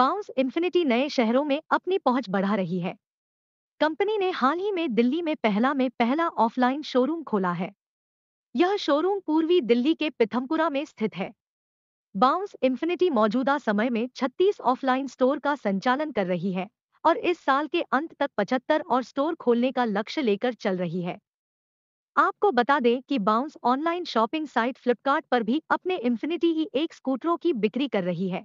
bounce infinity नए शहरों में अपनी पहुंच बढ़ा रही है कंपनी ने हाल ही में दिल्ली में पहला में पहला ऑफलाइन शोरूम खोला है यह शोरूम पूर्वी दिल्ली के पिथमपुरा में स्थित है बाउंस इन्फिनिटी मौजूदा समय में 36 ऑफलाइन स्टोर का संचालन कर रही है और इस साल के अंत तक 75 और स्टोर खोलने का लक्ष्य लेकर चल रही है आपको बता दें कि Bounce online shopping site Flipkart पर भी अपने इन्फिनिटी ही एक स्कूटरों की बिक्री कर रही है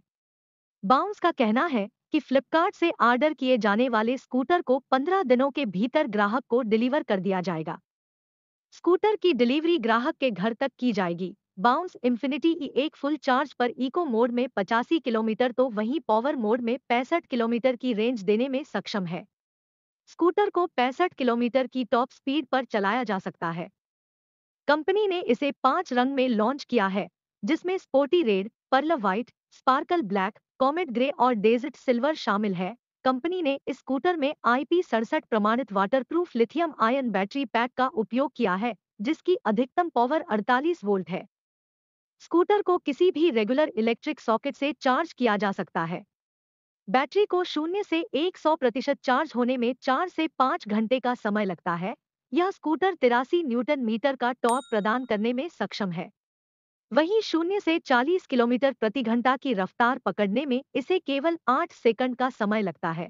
बाउंस का कहना है कि फ्लिपकार्ट से आर्डर किए जाने वाले स्कूटर को 15 दिनों के भीतर ग्राहक को डिलीवर कर दिया जाएगा स्कूटर की डिलीवरी ग्राहक के घर तक की जाएगी बाउंस इन्फिनिटी ई एक फुल चार्ज पर इको मोड में पचासी किलोमीटर तो वहीं पावर मोड में पैंसठ किलोमीटर की रेंज देने में सक्षम है स्कूटर को पैंसठ किलोमीटर की टॉप स्पीड पर चलाया जा सकता है कंपनी ने इसे पांच रंग में लॉन्च किया है जिसमें sporty red pearl white sparkle black comet grey और डेजर्ट सिल्वर शामिल है कंपनी ने इस स्कूटर में आईपी सड़सठ प्रमाणित waterproof lithium ion battery pack का उपयोग किया है जिसकी अधिकतम पावर 48 वोल्ट है स्कूटर को किसी भी रेगुलर इलेक्ट्रिक सॉकेट से चार्ज किया जा सकता है बैटरी को शून्य से 100 प्रतिशत चार्ज होने में चार से पाँच घंटे का समय लगता है यह स्कूटर तिरासी न्यूटन मीटर का टॉप प्रदान करने में सक्षम है वहीं शून्य से 40 किलोमीटर प्रति घंटा की रफ्तार पकड़ने में इसे केवल 8 सेकंड का समय लगता है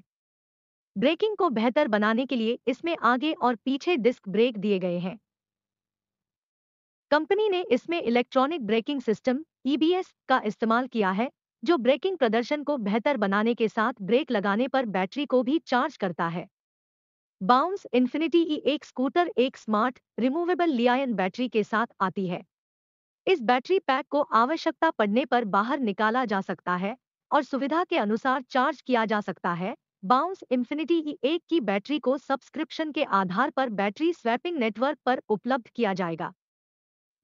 ब्रेकिंग को बेहतर बनाने के लिए इसमें आगे और पीछे डिस्क ब्रेक दिए गए हैं कंपनी ने इसमें इलेक्ट्रॉनिक ब्रेकिंग सिस्टम ईबीएस का इस्तेमाल किया है जो ब्रेकिंग प्रदर्शन को बेहतर बनाने के साथ ब्रेक लगाने पर बैटरी को भी चार्ज करता है बाउंस इन्फिनिटी ई एक स्कूटर एक स्मार्ट रिमूवेबल लियायन बैटरी के साथ आती है इस बैटरी पैक को आवश्यकता पड़ने पर बाहर निकाला जा सकता है और सुविधा के अनुसार चार्ज किया जा सकता है बाउंस इन्फिनिटी ई एक की बैटरी को सब्सक्रिप्शन के आधार पर बैटरी स्वैपिंग नेटवर्क पर उपलब्ध किया जाएगा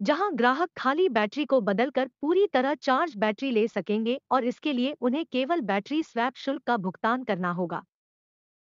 जहां ग्राहक खाली बैटरी को बदलकर पूरी तरह चार्ज बैटरी ले सकेंगे और इसके लिए उन्हें केवल बैटरी स्वैप शुल्क का भुगतान करना होगा